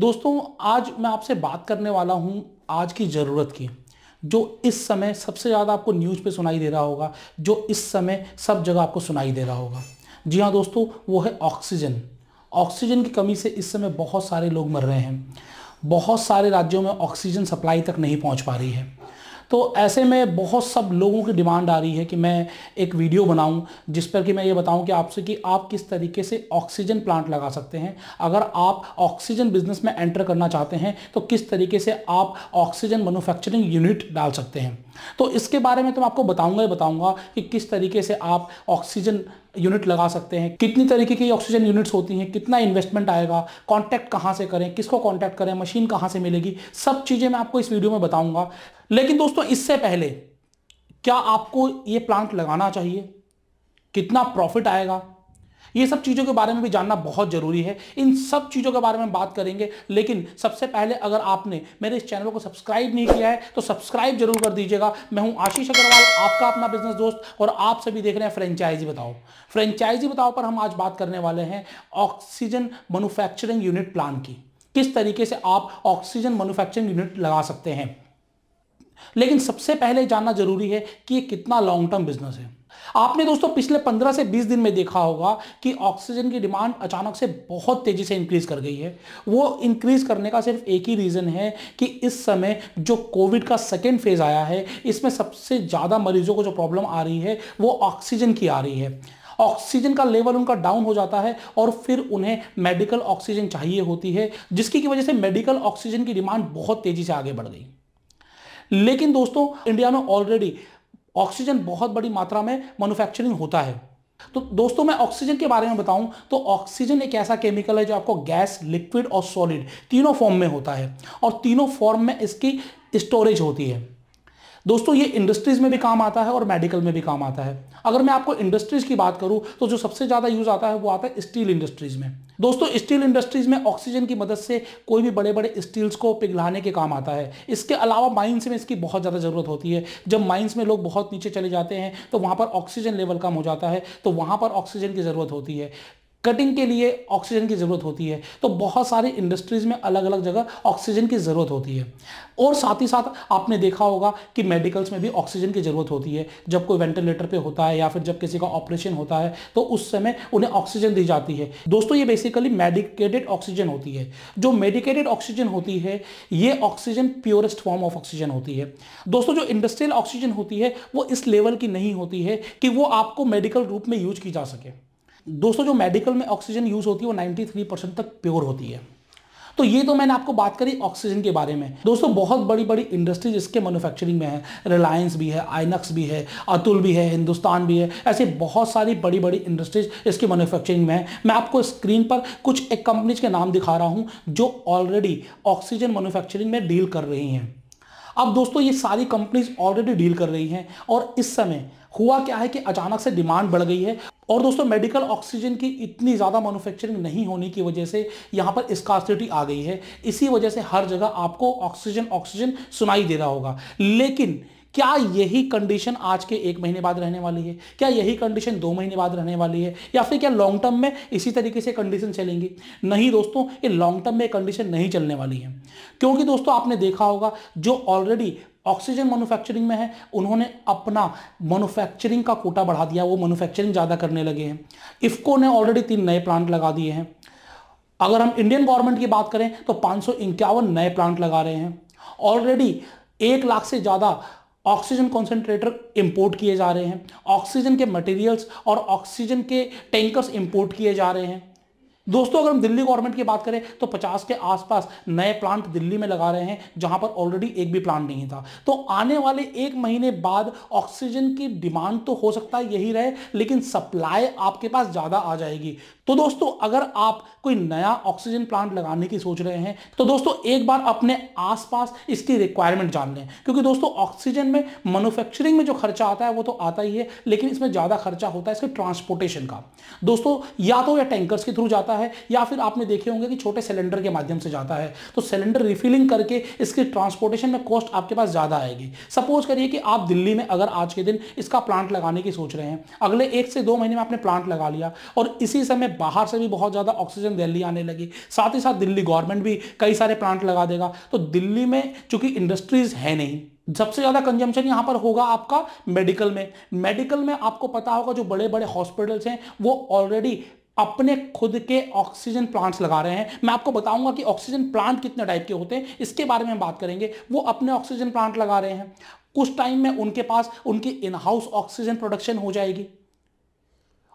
दोस्तों आज मैं आपसे बात करने वाला हूँ आज की ज़रूरत की जो इस समय सबसे ज़्यादा आपको न्यूज़ पे सुनाई दे रहा होगा जो इस समय सब जगह आपको सुनाई दे रहा होगा जी हाँ दोस्तों वो है ऑक्सीजन ऑक्सीजन की कमी से इस समय बहुत सारे लोग मर रहे हैं बहुत सारे राज्यों में ऑक्सीजन सप्लाई तक नहीं पहुँच पा रही है तो ऐसे में बहुत सब लोगों की डिमांड आ रही है कि मैं एक वीडियो बनाऊं जिस पर कि मैं ये बताऊं कि आपसे कि आप किस तरीके से ऑक्सीजन प्लांट लगा सकते हैं अगर आप ऑक्सीजन बिजनेस में एंटर करना चाहते हैं तो किस तरीके से आप ऑक्सीजन मैनुफैक्चरिंग यूनिट डाल सकते हैं तो इसके बारे में तो मैं आपको बताऊंगा ही बताऊंगा कि किस तरीके से आप ऑक्सीजन यूनिट लगा सकते हैं कितनी तरीके की ऑक्सीजन यूनिट्स होती हैं कितना इन्वेस्टमेंट आएगा कॉन्टैक्ट कहाँ से करें किसको कॉन्टैक्ट करें मशीन कहाँ से मिलेगी सब चीज़ें मैं आपको इस वीडियो में बताऊंगा लेकिन दोस्तों इससे पहले क्या आपको ये प्लांट लगाना चाहिए कितना प्रॉफिट आएगा ये सब चीज़ों के बारे में भी जानना बहुत ज़रूरी है इन सब चीज़ों के बारे में बात करेंगे लेकिन सबसे पहले अगर आपने मेरे इस चैनल को सब्सक्राइब नहीं किया है तो सब्सक्राइब जरूर कर दीजिएगा मैं हूं आशीष अग्रवाल आपका अपना बिजनेस दोस्त और आप सभी देख रहे हैं फ्रेंचाइजी बताओ फ्रेंचाइजी बताओ पर हम आज बात करने वाले हैं ऑक्सीजन मैनुफैक्चरिंग यूनिट प्लान की किस तरीके से आप ऑक्सीजन मैनुफैक्चरिंग यूनिट लगा सकते हैं लेकिन सबसे पहले जानना जरूरी है कि ये कितना लॉन्ग टर्म बिजनेस है आपने दोस्तों पिछले 15 से 20 दिन में देखा होगा कि ऑक्सीजन की डिमांड अचानक से बहुत तेजी से इंक्रीज कर गई है वो इंक्रीज करने का सिर्फ एक ही रीजन है कि इस समय जो कोविड का सेकेंड फेज आया है इसमें सबसे ज्यादा मरीजों को जो प्रॉब्लम आ रही है वो ऑक्सीजन की आ रही है ऑक्सीजन का लेवल उनका डाउन हो जाता है और फिर उन्हें मेडिकल ऑक्सीजन चाहिए होती है जिसकी की वजह से मेडिकल ऑक्सीजन की डिमांड बहुत तेजी से आगे बढ़ गई लेकिन दोस्तों इंडिया में ऑलरेडी ऑक्सीजन बहुत बड़ी मात्रा में मैन्युफैक्चरिंग होता है तो दोस्तों मैं ऑक्सीजन के बारे में बताऊं तो ऑक्सीजन एक ऐसा केमिकल है जो आपको गैस लिक्विड और सॉलिड तीनों फॉर्म में होता है और तीनों फॉर्म में इसकी स्टोरेज होती है दोस्तों ये इंडस्ट्रीज में भी काम आता है और मेडिकल में भी काम आता है अगर मैं आपको इंडस्ट्रीज की बात करूं तो जो सबसे ज़्यादा यूज़ आता है वो आता है स्टील इंडस्ट्रीज में दोस्तों स्टील इंडस्ट्रीज में ऑक्सीजन की मदद से कोई भी बड़े बड़े स्टील्स को पिघलाने के काम आता है इसके अलावा माइंस में इसकी बहुत ज़्यादा ज़रूरत होती है जब माइंस में लोग बहुत नीचे चले जाते हैं तो वहाँ पर ऑक्सीजन लेवल कम हो जाता है तो वहाँ पर ऑक्सीजन की ज़रूरत होती है कटिंग के लिए ऑक्सीजन की ज़रूरत होती है तो बहुत सारी इंडस्ट्रीज़ में अलग अलग जगह ऑक्सीजन की ज़रूरत होती है और साथ ही साथ आपने देखा होगा कि मेडिकल्स में भी ऑक्सीजन की ज़रूरत होती है जब कोई वेंटिलेटर पे होता है या फिर जब किसी का ऑपरेशन होता है तो उस समय उन्हें ऑक्सीजन दी जाती है दोस्तों ये बेसिकली मेडिकेटेड ऑक्सीजन होती है जो मेडिकेटेड ऑक्सीजन होती है ये oxygen purest form of oxygen होती है दोस्तों जो इंडस्ट्रियल ऑक्सीजन होती है वो इस लेवल की नहीं होती है कि वो आपको मेडिकल रूप में यूज की जा सके दोस्तों जो मेडिकल में ऑक्सीजन यूज होती है वो 93 परसेंट तक प्योर होती है तो ये तो मैंने आपको बात करी ऑक्सीजन के बारे में दोस्तों बहुत बड़ी बड़ी इंडस्ट्रीज इसके मैन्युफैक्चरिंग में है रिलायंस भी है आइनक्स भी है अतुल भी है हिंदुस्तान भी है ऐसे बहुत सारी बड़ी बड़ी इंडस्ट्रीज इसके मैन्युफैक्चरिंग में है मैं आपको स्क्रीन पर कुछ एक कंपनीज के नाम दिखा रहा हूँ जो ऑलरेडी ऑक्सीजन मैनुफैक्चरिंग में डील कर रही हैं अब दोस्तों ये सारी कंपनीज ऑलरेडी डील कर रही हैं और इस समय हुआ क्या है कि अचानक से डिमांड बढ़ गई है और दोस्तों मेडिकल ऑक्सीजन की इतनी ज़्यादा मैनुफैक्चरिंग नहीं होने की वजह से यहाँ पर स्कॉसिटी आ गई है इसी वजह से हर जगह आपको ऑक्सीजन ऑक्सीजन सुनाई दे रहा होगा लेकिन क्या यही कंडीशन आज के एक महीने बाद रहने वाली है क्या यही कंडीशन दो महीने बाद रहने वाली है या फिर क्या लॉन्ग टर्म में इसी तरीके से कंडीशन चलेंगी नहीं दोस्तों ये लॉन्ग टर्म में कंडीशन नहीं चलने वाली है क्योंकि दोस्तों आपने देखा होगा जो ऑलरेडी ऑक्सीजन मैन्युफैक्चरिंग में है उन्होंने अपना मैन्युफैक्चरिंग का कोटा बढ़ा दिया वो मैन्युफैक्चरिंग ज़्यादा करने लगे हैं इफ्को ने ऑलरेडी तीन नए प्लांट लगा दिए हैं अगर हम इंडियन गवर्नमेंट की बात करें तो पाँच नए प्लांट लगा रहे हैं ऑलरेडी एक लाख से ज़्यादा ऑक्सीजन कॉन्सेंट्रेटर इंपोर्ट किए जा रहे हैं ऑक्सीजन के मटेरियल्स और ऑक्सीजन के टैंकर्स इंपोर्ट किए जा रहे हैं दोस्तों अगर हम दिल्ली गवर्नमेंट की बात करें तो पचास के आसपास नए प्लांट दिल्ली में लगा रहे हैं जहां पर ऑलरेडी एक भी प्लांट नहीं था तो आने वाले एक महीने बाद ऑक्सीजन की डिमांड तो हो सकता है यही रहे लेकिन सप्लाई आपके पास ज़्यादा आ जाएगी तो दोस्तों अगर आप कोई नया ऑक्सीजन प्लांट लगाने की सोच रहे हैं तो दोस्तों एक बार अपने आसपास इसकी रिक्वायरमेंट जान लें क्योंकि दोस्तों ऑक्सीजन में मैन्युफैक्चरिंग में जो खर्चा आता है वो तो आता ही है लेकिन इसमें ज़्यादा खर्चा होता है इसके ट्रांसपोर्टेशन का दोस्तों या तो यह टैंकर्स के थ्रू जाता है जाता है या फिर आपने देखे होंगे कि छोटे सिलेंडर के माध्यम से जाता है तो सिलेंडर रिफिलिंग करके इसके ट्रांसपोर्टेशन में कॉस्ट आपके पास ज़्यादा आएगी सपोज करिए कि आप दिल्ली में अगर आज के दिन इसका प्लांट लगाने की सोच रहे हैं अगले एक से दो महीने में आपने प्लांट लगा लिया और इसी समय बाहर से भी बहुत ज़्यादा ऑक्सीजन दिल्ली आने लगी साथ ही साथ दिल्ली गवर्नमेंट भी कई सारे प्लांट लगा देगा तो दिल्ली में चूंकि इंडस्ट्रीज है नहीं सबसे ज़्यादा कंजम्पशन यहां पर होगा आपका मेडिकल में मेडिकल में आपको पता होगा जो बड़े बड़े हॉस्पिटल्स हैं वो ऑलरेडी अपने खुद के ऑक्सीजन प्लांट्स लगा रहे हैं मैं आपको बताऊंगा कि ऑक्सीजन प्लांट कितने टाइप के होते हैं इसके बारे में हम बात करेंगे वो अपने ऑक्सीजन प्लांट लगा रहे हैं उस टाइम में उनके पास उनकी इन हाउस ऑक्सीजन प्रोडक्शन हो जाएगी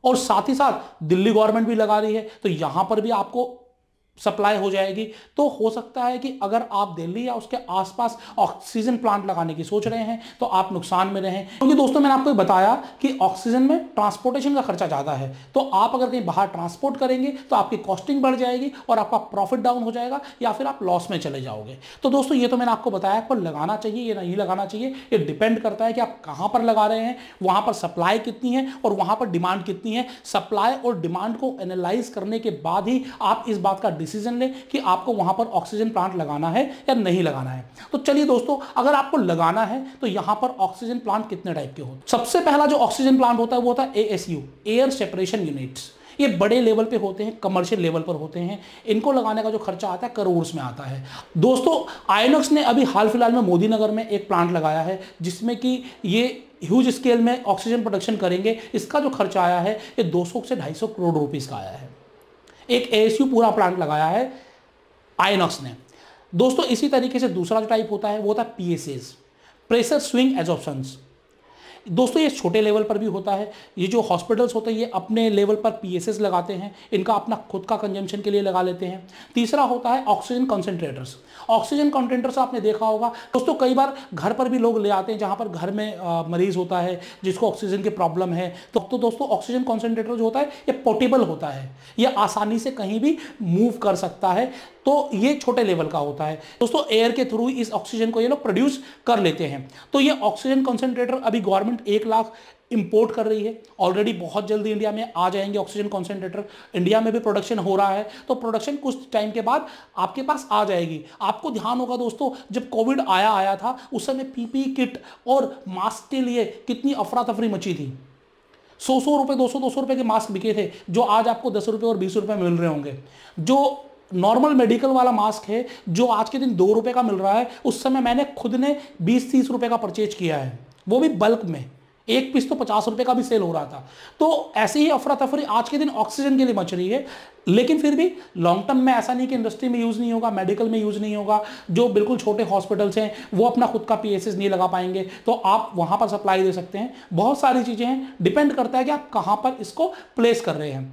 और साथ ही साथ दिल्ली गवर्नमेंट भी लगा रही है तो यहां पर भी आपको सप्लाई हो जाएगी तो हो सकता है कि अगर आप दिल्ली या उसके आसपास ऑक्सीजन प्लांट लगाने की सोच रहे हैं तो आप नुकसान में रहें क्योंकि तो दोस्तों मैंने आपको बताया कि ऑक्सीजन में ट्रांसपोर्टेशन का खर्चा ज़्यादा है तो आप अगर कहीं बाहर ट्रांसपोर्ट करेंगे तो आपकी कॉस्टिंग बढ़ जाएगी और आपका प्रॉफिट डाउन हो जाएगा या फिर आप लॉस में चले जाओगे तो दोस्तों ये तो मैंने आपको बताया आपको लगाना चाहिए या नहीं लगाना चाहिए ये डिपेंड करता है कि आप कहाँ पर लगा रहे हैं वहाँ पर सप्लाई कितनी है और वहाँ पर डिमांड कितनी है सप्लाई और डिमांड को एनालाइज करने के बाद ही आप इस बात का डिसीजन लें कि आपको वहां पर ऑक्सीजन प्लांट लगाना है या नहीं लगाना है तो चलिए दोस्तों अगर आपको लगाना है तो यहां पर ऑक्सीजन प्लांट कितने टाइप के हो सबसे पहला जो ऑक्सीजन प्लांट होता है वो होता है ए एयर सेपरेशन यूनिट्स ये बड़े लेवल पे होते हैं कमर्शियल लेवल पर होते हैं इनको लगाने का जो खर्चा आता है करोड़ में आता है दोस्तों आयोनक्स ने अभी हाल फिलहाल में मोदी नगर में एक प्लांट लगाया है जिसमें कि ये ह्यूज स्केल में ऑक्सीजन प्रोडक्शन करेंगे इसका जो खर्चा आया है ये 200 से 250 करोड़ रुपीस का आया है एक एएसयू पूरा प्लांट लगाया है आयनॉक्स ने दोस्तों इसी तरीके से दूसरा जो टाइप होता है वो होता है पीएसएस प्रेशर स्विंग एजॉप्शंस दोस्तों ये छोटे लेवल पर भी होता है ये जो हॉस्पिटल्स होते हैं ये अपने लेवल पर पी लगाते हैं इनका अपना खुद का कंजम्पशन के लिए लगा लेते हैं तीसरा होता है ऑक्सीजन कंसेंट्रेटर्स ऑक्सीजन कंसेंट्रेटर्स आपने देखा होगा दोस्तों कई बार घर पर भी लोग ले आते हैं जहाँ पर घर में मरीज होता है जिसको ऑक्सीजन की प्रॉब्लम है तो, तो दोस्तों ऑक्सीजन कॉन्सेंट्रेटर जो होता है ये पोर्टेबल होता है ये आसानी से कहीं भी मूव कर सकता है तो ये छोटे लेवल का होता है दोस्तों एयर के थ्रू इस ऑक्सीजन को ये लोग प्रोड्यूस कर लेते हैं तो ये ऑक्सीजन कॉन्सेंट्रेटर अभी गवर्नमेंट गवर्नमेंट एक लाख इंपोर्ट कर रही है ऑलरेडी बहुत जल्दी इंडिया में आ जाएंगे ऑक्सीजन कॉन्सेंट्रेटर इंडिया में भी प्रोडक्शन हो रहा है तो प्रोडक्शन कुछ टाइम के बाद आपके पास आ जाएगी आपको ध्यान होगा दोस्तों जब कोविड आया आया था उस समय पीपी किट और मास्क के लिए कितनी अफरा तफरी मची थी सौ सौ रुपए दो सौ दो सौ रुपए के मास्क बिके थे जो आज आपको दस रुपए और बीस रुपए मिल रहे होंगे जो नॉर्मल मेडिकल वाला मास्क है जो आज के दिन दो रुपए का मिल रहा है उस समय मैंने खुद ने बीस तीस रुपए का परचेज किया है वो भी बल्क में एक पीस तो पचास रुपए का भी सेल हो रहा था तो ऐसी ही अफरा तफरी आज के दिन ऑक्सीजन के लिए मच रही है लेकिन फिर भी लॉन्ग टर्म में ऐसा नहीं कि इंडस्ट्री में यूज़ नहीं होगा मेडिकल में यूज़ नहीं होगा जो बिल्कुल छोटे हॉस्पिटल्स हैं वो अपना खुद का पी नहीं लगा पाएंगे तो आप वहां पर सप्लाई दे सकते हैं बहुत सारी चीज़ें हैं डिपेंड करता है कि आप कहाँ पर इसको प्लेस कर रहे हैं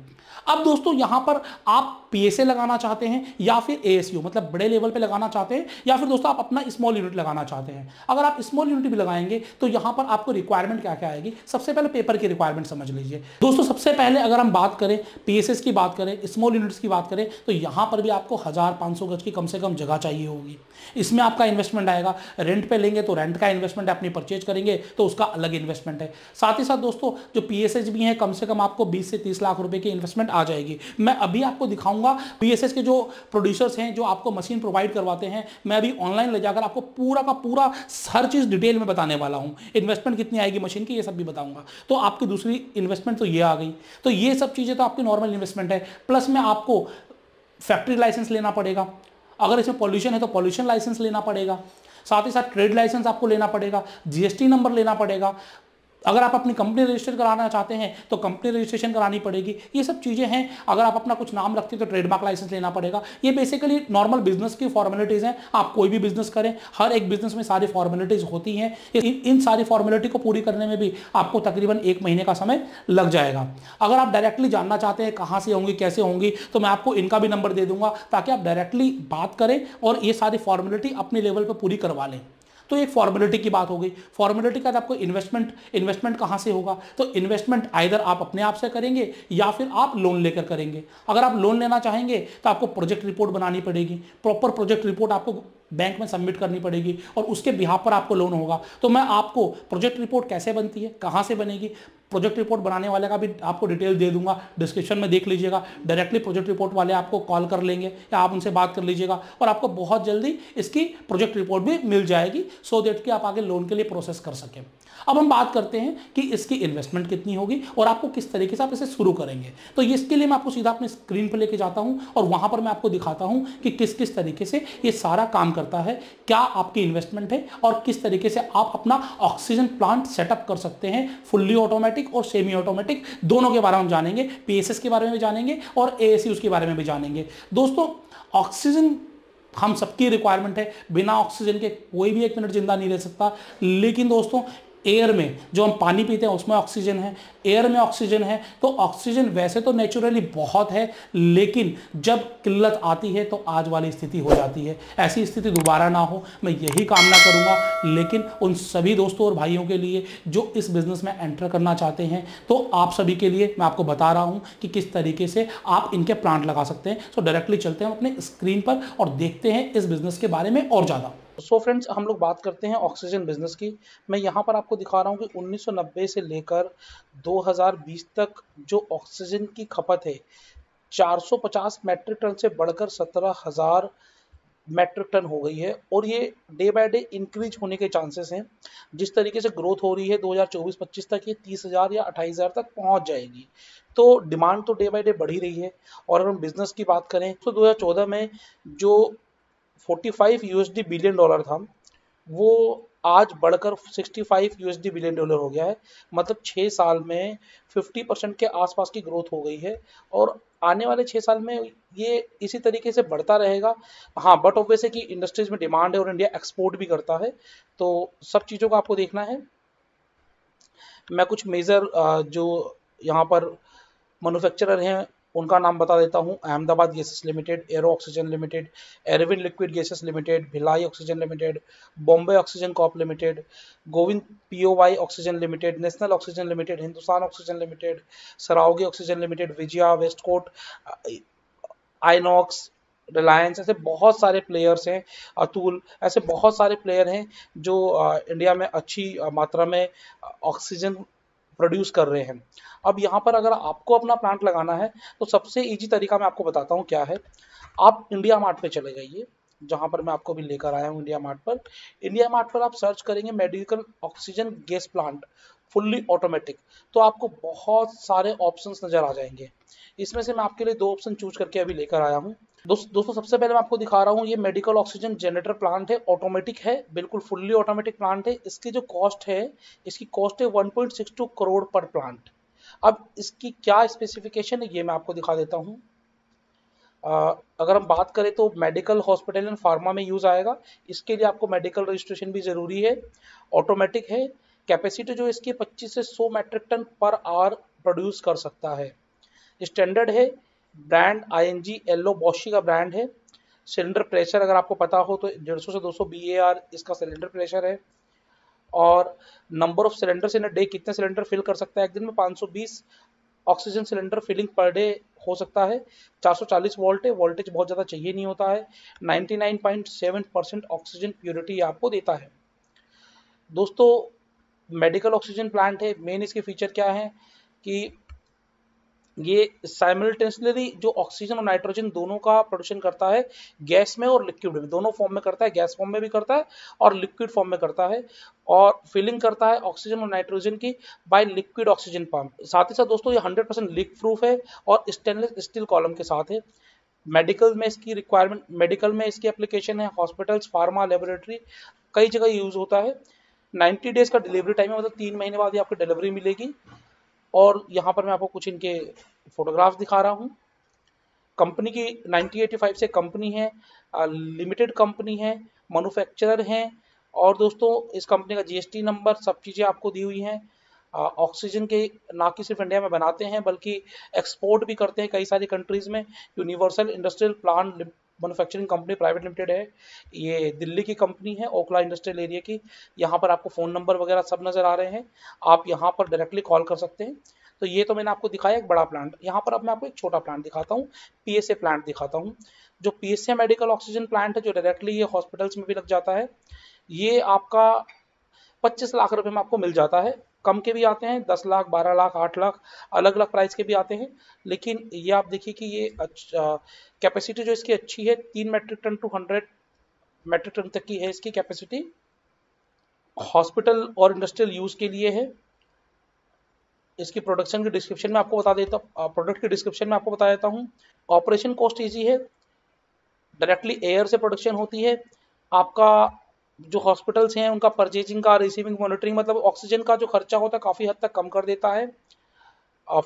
अब दोस्तों यहां पर आप पीएसए लगाना चाहते हैं या फिर एएसयू मतलब बड़े लेवल पे लगाना चाहते हैं या फिर दोस्तों आप अपना स्मॉल यूनिट लगाना चाहते हैं अगर आप स्मॉल यूनिट भी लगाएंगे तो यहां पर आपको रिक्वायरमेंट क्या क्या आएगी सबसे पहले पेपर की रिक्वायरमेंट समझ लीजिए दोस्तों सबसे पहले अगर हम बात करें पीएसएस की बात करें स्मॉल यूनिट्स की बात करें तो यहां पर भी आपको हजार सौ गज की कम से कम जगह चाहिए होगी इसमें आपका इन्वेस्टमेंट आएगा रेंट पे लेंगे तो रेंट का इन्वेस्टमेंट अपनी परचेज करेंगे तो उसका अलग इन्वेस्टमेंट है साथ ही साथ दोस्तों जो पीएसएस भी है कम से कम आपको बीस से तीस लाख रुपए की इन्वेस्टमेंट रिक्वायरमेंट आ जाएगी मैं अभी आपको दिखाऊंगा बी के जो प्रोड्यूसर्स हैं जो आपको मशीन प्रोवाइड करवाते हैं मैं अभी ऑनलाइन ले जाकर आपको पूरा का पूरा हर चीज़ डिटेल में बताने वाला हूँ इन्वेस्टमेंट कितनी आएगी मशीन की ये सब भी बताऊंगा तो आपकी दूसरी इन्वेस्टमेंट तो ये आ गई तो ये सब चीज़ें तो आपकी नॉर्मल इन्वेस्टमेंट है प्लस में आपको फैक्ट्री लाइसेंस लेना पड़ेगा अगर इसमें पॉल्यूशन है तो पॉल्यूशन लाइसेंस लेना पड़ेगा साथ ही साथ ट्रेड लाइसेंस आपको लेना पड़ेगा जीएसटी नंबर लेना पड़ेगा अगर आप अपनी कंपनी रजिस्टर कराना चाहते हैं तो कंपनी रजिस्ट्रेशन करानी पड़ेगी ये सब चीज़ें हैं अगर आप अपना कुछ नाम रखते हैं तो ट्रेडमार्क लाइसेंस लेना पड़ेगा ये बेसिकली नॉर्मल बिजनेस की फॉर्मेलिटीज़ हैं आप कोई भी बिजनेस करें हर एक बिजनेस में सारी फॉर्मेलिटीज़ होती हैं इन, इन सारी फॉर्मेलिटी को पूरी करने में भी आपको तकरीबन एक महीने का समय लग जाएगा अगर आप डायरेक्टली जानना चाहते हैं कहाँ से होंगी कैसे होंगी तो मैं आपको इनका भी नंबर दे दूंगा ताकि आप डायरेक्टली बात करें और ये सारी फॉर्मेलिटी अपने लेवल पर पूरी करवा लें तो एक फॉर्मेलिटी की बात हो गई फॉर्मेलिटी का आपको इन्वेस्टमेंट इन्वेस्टमेंट कहाँ से होगा तो इन्वेस्टमेंट आइधर आप अपने आप से करेंगे या फिर आप लोन लेकर करेंगे अगर आप लोन लेना चाहेंगे तो आपको प्रोजेक्ट रिपोर्ट बनानी पड़ेगी प्रॉपर प्रोजेक्ट रिपोर्ट आपको बैंक में सबमिट करनी पड़ेगी और उसके बिहार पर आपको लोन होगा तो मैं आपको प्रोजेक्ट रिपोर्ट कैसे बनती है कहाँ से बनेगी प्रोजेक्ट रिपोर्ट बनाने वाले का भी आपको डिटेल दे दूंगा डिस्क्रिप्शन में देख लीजिएगा डायरेक्टली प्रोजेक्ट रिपोर्ट वाले आपको कॉल कर लेंगे या आप उनसे बात कर लीजिएगा और आपको बहुत जल्दी इसकी प्रोजेक्ट रिपोर्ट भी मिल जाएगी सो देट कि आप आगे लोन के लिए प्रोसेस कर सकें अब हम बात करते हैं कि इसकी इन्वेस्टमेंट कितनी होगी और आपको किस तरीके से आप इसे शुरू करेंगे तो इसके लिए मैं आपको सीधा अपने स्क्रीन पर लेके जाता हूँ और वहाँ पर मैं आपको दिखाता हूँ कि किस किस तरीके से ये सारा काम करता है क्या आपकी इन्वेस्टमेंट है और किस तरीके से आप अपना ऑक्सीजन प्लांट सेटअप कर सकते हैं फुल्ली ऑटोमेटिक ऑटोमेटिक और सेमी ऑटोमेटिक दोनों के बारे में हम जानेंगे पीएसएस के बारे में भी जानेंगे और एएसयू के बारे में भी जानेंगे दोस्तों ऑक्सीजन हम सबकी रिक्वायरमेंट है बिना ऑक्सीजन के कोई भी एक मिनट जिंदा नहीं रह सकता लेकिन दोस्तों एयर में जो हम पानी पीते हैं उसमें ऑक्सीजन है एयर में ऑक्सीजन है तो ऑक्सीजन वैसे तो नेचुरली बहुत है लेकिन जब किल्लत आती है तो आज वाली स्थिति हो जाती है ऐसी स्थिति दोबारा ना हो मैं यही कामना करूँगा लेकिन उन सभी दोस्तों और भाइयों के लिए जो इस बिज़नेस में एंटर करना चाहते हैं तो आप सभी के लिए मैं आपको बता रहा हूँ कि किस तरीके से आप इनके प्लांट लगा सकते हैं सो डायरेक्टली चलते हैं अपने स्क्रीन पर और देखते हैं इस बिज़नेस के बारे में और ज़्यादा सो so फ्रेंड्स हम लोग बात करते हैं ऑक्सीजन बिजनेस की मैं यहाँ पर आपको दिखा रहा हूँ कि 1990 से लेकर 2020 तक जो ऑक्सीजन की खपत है 450 मैट्रिक टन से बढ़कर 17,000 मैट्रिक टन हो गई है और ये डे बाय डे इंक्रीज होने के चांसेस हैं जिस तरीके से ग्रोथ हो रही है 2024-25 तक ये 30,000 या 28,000 तक पहुंच जाएगी तो डिमांड तो डे बाय डे बढ़ ही रही है और अगर हम बिजनेस की बात करें तो 2014 में जो 45 यूएसडी बिलियन डॉलर था वो आज बढ़कर 65 यूएसडी बिलियन डॉलर हो गया है मतलब छः साल में 50 परसेंट के आसपास की ग्रोथ हो गई है और आने वाले छः साल में ये इसी तरीके से बढ़ता रहेगा हाँ बट ऑब्वियस है कि इंडस्ट्रीज में डिमांड है और इंडिया एक्सपोर्ट भी करता है तो सब चीज़ों को आपको देखना है मैं कुछ मेज़र जो यहाँ पर मैनुफैक्चरर हैं उनका नाम बता देता हूँ Ahmedabad gases limited aero oxygen limited एरविन liquid gases limited Bhilai oxygen limited Bombay oxygen corp limited Govind POY oxygen limited national oxygen limited Hindustan oxygen limited Saraogi oxygen limited Vijaya west coast Inox Reliance ऐसे बहुत सारे प्लेयर्स हैं अतुल ऐसे बहुत सारे प्लेयर हैं जो इंडिया में अच्छी मात्रा में ऑक्सीजन प्रोड्यूस कर रहे हैं अब यहाँ पर अगर आपको अपना प्लांट लगाना है तो सबसे ईजी तरीका मैं आपको बताता हूँ क्या है आप इंडिया मार्ट पर चले जाइए जहाँ पर मैं आपको भी लेकर आया हूँ इंडिया मार्ट पर इंडिया मार्ट पर आप सर्च करेंगे medical oxygen gas plant fully automatic तो आपको बहुत सारे ऑप्शंस नज़र आ जाएंगे इसमें से मैं आपके लिए दो ऑप्शन चूज करके अभी लेकर आया हूँ दोस्तों सबसे पहले मैं आपको दिखा रहा हूँ ये मेडिकल ऑक्सीजन जनरेटर प्लांट है ऑटोमेटिक है बिल्कुल फुल्ली ऑटोमेटिक प्लांट है इसकी जो कॉस्ट है इसकी कॉस्ट है 1.62 करोड़ पर प्लांट अब इसकी क्या स्पेसिफिकेशन है ये मैं आपको दिखा देता हूँ अगर हम बात करें तो मेडिकल हॉस्पिटल एंड फार्मा में यूज़ आएगा इसके लिए आपको मेडिकल रजिस्ट्रेशन भी ज़रूरी है ऑटोमेटिक है कैपेसिटी जो इसकी 25 से 100 metric ton per hour produce कर सकता है स्टैंडर्ड है ब्रांड आईएनजी एलो बॉशी का ब्रांड है सिलेंडर प्रेशर अगर आपको पता हो तो डेढ़ सौ से 200 बीएआर इसका सिलेंडर प्रेशर है और number of cylinders in day कितने सिलेंडर फिल कर सकता है एक दिन में 520 oxygen cylinder filling per day हो सकता है 440 वोल्ट है वोल्टेज बहुत ज़्यादा चाहिए नहीं होता है 99.7 परसेंट ऑक्सीजन प्योरिटी आपको देता है दोस्तों मेडिकल ऑक्सीजन प्लांट है मेन इसके फीचर क्या है कि ये साइमल्टेनियसली जो ऑक्सीजन और नाइट्रोजन दोनों का प्रोडक्शन करता है गैस में और लिक्विड में दोनों फॉर्म में करता है गैस फॉर्म में भी करता है और लिक्विड फॉर्म में करता है और फिलिंग करता है ऑक्सीजन और नाइट्रोजन की बाय लिक्विड ऑक्सीजन पंप साथ ही साथ दोस्तों ये 100 परसेंट लीक प्रूफ है और स्टेनलेस स्टील कॉलम के साथ है मेडिकल में इसकी रिक्वायरमेंट मेडिकल में इसकी एप्लीकेशन है हॉस्पिटल्स फार्मा लेबोरेटरी कई जगह यूज होता है नाइन्टी डेज का डिलीवरी टाइम है मतलब तीन महीने बाद ही आपको डिलीवरी मिलेगी और यहाँ पर मैं आपको कुछ इनके फोटोग्राफ्स दिखा रहा हूँ कंपनी की 1985 से कंपनी है लिमिटेड कंपनी है मैनुफैक्चरर हैं और दोस्तों इस कंपनी का जीएसटी नंबर सब चीज़ें आपको दी हुई हैं ऑक्सीजन के ना कि सिर्फ इंडिया में बनाते हैं बल्कि एक्सपोर्ट भी करते हैं कई सारी कंट्रीज़ में universal industrial plan manufacturing company private limited है ये दिल्ली की कंपनी है ओखला इंडस्ट्रियल एरिया की यहाँ पर आपको फ़ोन नंबर वगैरह सब नज़र आ रहे हैं आप यहाँ पर डायरेक्टली कॉल कर सकते हैं तो ये तो मैंने आपको दिखाया एक बड़ा प्लांट यहाँ पर अब मैं आपको एक छोटा प्लांट दिखाता हूँ पी प्लांट दिखाता हूँ जो पी मेडिकल ऑक्सीजन प्लांट है जो डायरेक्टली ये हॉस्पिटल्स में भी लग जाता है ये आपका 25 लाख रुपए में आपको मिल जाता है कम के भी आते हैं दस लाख बारह लाख आठ लाख अलग अलग प्राइस के भी आते हैं लेकिन ये आप देखिए कि ये कैपेसिटी जो इसकी अच्छी है तीन metric ton two hundred metric ton तक की है इसकी कैपेसिटी हॉस्पिटल और इंडस्ट्रियल यूज के लिए है इसकी प्रोडक्शन की डिस्क्रिप्शन में आपको बता देता हूँ प्रोडक्ट की डिस्क्रिप्शन में आपको बता देता हूँ ऑपरेशन कॉस्ट ईजी है डायरेक्टली एयर से प्रोडक्शन होती है आपका जो हॉस्पिटल्स हैं उनका परचेजिंग का रिसीविंग मॉनिटरिंग मतलब ऑक्सीजन का जो खर्चा होता है काफ़ी हद तक कम कर देता है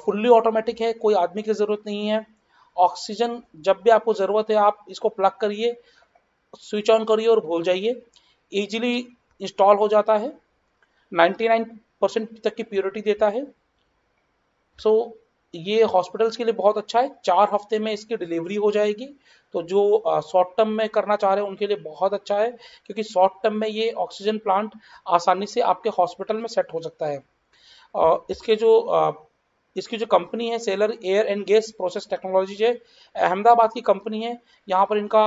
फुल्ली ऑटोमेटिक है कोई आदमी की ज़रूरत नहीं है ऑक्सीजन जब भी आपको ज़रूरत है आप इसको प्लग करिए स्विच ऑन करिए और भूल जाइए ईजिली इंस्टॉल हो जाता है 99 परसेंट तक की प्योरिटी देता है सो so, ये हॉस्पिटल्स के लिए बहुत अच्छा है चार हफ्ते में इसकी डिलीवरी हो जाएगी तो जो शॉर्ट टर्म में करना चाह रहे हैं उनके लिए बहुत अच्छा है क्योंकि शॉर्ट टर्म में ये ऑक्सीजन प्लांट आसानी से आपके हॉस्पिटल में सेट हो सकता है और इसके जो इसकी जो कंपनी है seller air and gas process technology है अहमदाबाद की कंपनी है यहाँ पर इनका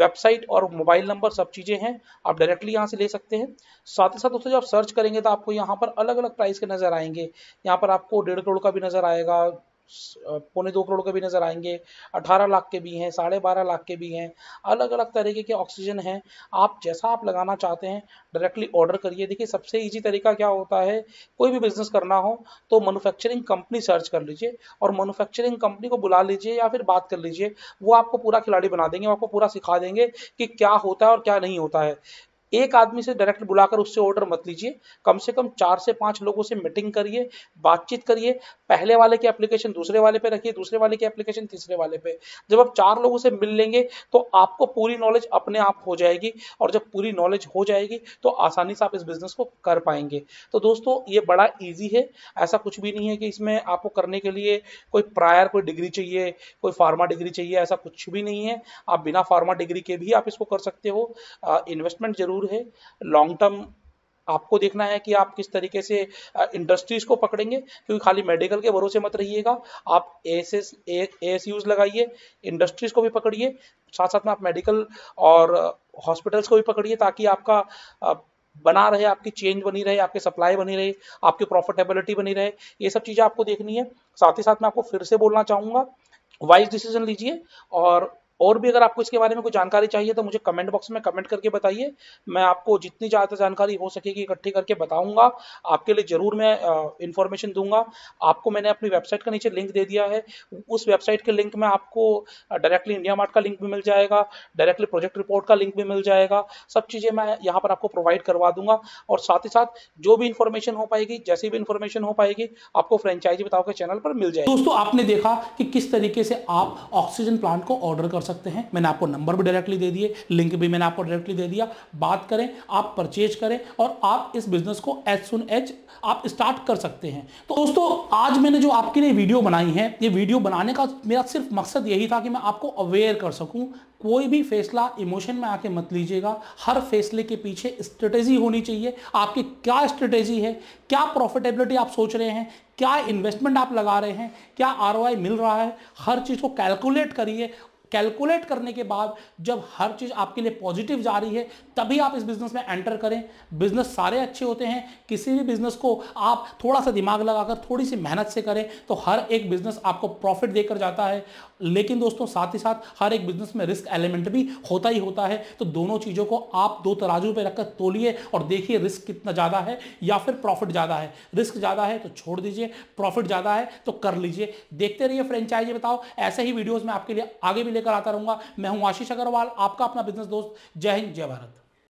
वेबसाइट और मोबाइल नंबर सब चीज़ें हैं आप डायरेक्टली यहाँ से ले सकते हैं साथ ही साथ दोस्तों जब सर्च करेंगे तो आपको यहाँ पर अलग अलग प्राइस के नज़र आएंगे यहाँ पर आपको डेढ़ करोड़ का भी नज़र आएगा पौने दो करोड़ के भी नज़र आएंगे अठारह लाख के भी हैं साढ़े बारह लाख के भी हैं अलग अलग तरीके के ऑक्सीजन हैं आप जैसा आप लगाना चाहते हैं डायरेक्टली ऑर्डर करिए देखिए सबसे ईजी तरीका क्या होता है कोई भी बिजनेस करना हो तो मैनुफैक्चरिंग कंपनी सर्च कर लीजिए और मैनुफैक्चरिंग कंपनी को बुला लीजिए या फिर बात कर लीजिए वो आपको पूरा खिलाड़ी बना देंगे आपको पूरा सिखा देंगे कि क्या होता है और क्या नहीं होता है एक आदमी से डायरेक्ट बुलाकर उससे ऑर्डर मत लीजिए कम से कम चार से पांच लोगों से मीटिंग करिए बातचीत करिए पहले वाले की एप्लीकेशन दूसरे वाले पे रखिए दूसरे वाले की एप्लीकेशन तीसरे वाले पे जब आप चार लोगों से मिल लेंगे तो आपको पूरी नॉलेज अपने आप हो जाएगी और जब पूरी नॉलेज हो जाएगी तो आसानी से आप इस बिजनेस को कर पाएंगे तो दोस्तों ये बड़ा ईजी है ऐसा कुछ भी नहीं है कि इसमें आपको करने के लिए कोई प्रायर कोई डिग्री चाहिए कोई फार्मा डिग्री चाहिए ऐसा कुछ भी नहीं है आप बिना फार्मा डिग्री के भी आप इसको कर सकते हो इन्वेस्टमेंट जरूर दूर है लॉन्ग टर्म आपको देखना है कि आप किस तरीके से इंडस्ट्रीज को पकड़ेंगे क्योंकि खाली मेडिकल के भरोसे मत रहिएगा आप एस एस एस यूज लगाइए इंडस्ट्रीज को भी पकड़िए साथ साथ में आप मेडिकल और हॉस्पिटल्स को भी पकड़िए ताकि आपका बना रहे आपकी चेंज बनी रहे आपकी सप्लाई बनी रहे आपकी प्रॉफिटेबिलिटी बनी रहे ये सब चीज़ें आपको देखनी है साथ ही साथ मैं आपको फिर से बोलना चाहूँगा वाइज डिसीजन लीजिए और और भी अगर आपको इसके बारे में कोई जानकारी चाहिए तो मुझे कमेंट बॉक्स में कमेंट करके बताइए मैं आपको जितनी ज़्यादा जानकारी हो सकेगी इकट्ठी करके बताऊंगा आपके लिए ज़रूर मैं इन्फॉर्मेशन दूंगा आपको मैंने अपनी वेबसाइट का नीचे लिंक दे दिया है उस वेबसाइट के लिंक में आपको डायरेक्टली इंडिया मार्ट का लिंक भी मिल जाएगा डायरेक्टली प्रोजेक्ट रिपोर्ट का लिंक भी मिल जाएगा सब चीज़ें मैं यहाँ पर आपको प्रोवाइड करवा दूंगा और साथ ही साथ जो भी इन्फॉर्मेशन हो पाएगी जैसी भी इन्फॉर्मेशन हो पाएगी आपको फ्रेंचाइजी बताओ के चैनल पर मिल जाएगी दोस्तों आपने देखा कि किस तरीके से आप ऑक्सीजन प्लांट को ऑर्डर कर कर सकते हैं मैंने आपको नंबर भी डायरेक्टली दे दिए लिंक भी मैंने आपको डायरेक्टली दे दिया बात करें आप परचेज करें और आप इस बिजनेस को एज सुन एज आप स्टार्ट कर सकते हैं तो दोस्तों आज मैंने जो आपके लिए वीडियो बनाई है ये वीडियो बनाने का मेरा सिर्फ मकसद यही था कि मैं आपको अवेयर कर सकूं कोई भी फैसला इमोशन में आके मत लीजिएगा हर फैसले के पीछे स्ट्रेटेजी होनी चाहिए आपकी क्या स्ट्रेटेजी है क्या प्रॉफिटेबिलिटी आप सोच रहे हैं क्या इन्वेस्टमेंट आप लगा रहे हैं क्या आर मिल रहा है हर चीज़ को कैलकुलेट करिए कैलकुलेट करने के बाद जब हर चीज़ आपके लिए पॉजिटिव जा रही है तभी आप इस बिज़नेस में एंटर करें बिज़नेस सारे अच्छे होते हैं किसी भी बिज़नेस को आप थोड़ा सा दिमाग लगाकर थोड़ी सी मेहनत से करें तो हर एक बिज़नेस आपको प्रॉफिट देकर जाता है लेकिन दोस्तों साथ ही साथ हर एक बिज़नेस में रिस्क एलिमेंट भी होता ही होता है तो दोनों चीज़ों को आप दो तराजू पर रखकर तोलिए और देखिए रिस्क कितना ज़्यादा है या फिर प्रॉफिट ज़्यादा है रिस्क ज़्यादा है तो छोड़ दीजिए प्रॉफिट ज़्यादा है तो कर लीजिए देखते रहिए फ्रेंचाइजी बताओ ऐसे ही वीडियोज़ में आपके लिए आगे भी ले लेकर आता रहूंगा मैं हूं आशीष अग्रवाल आपका अपना बिजनेस दोस्त जय हिंद जय भारत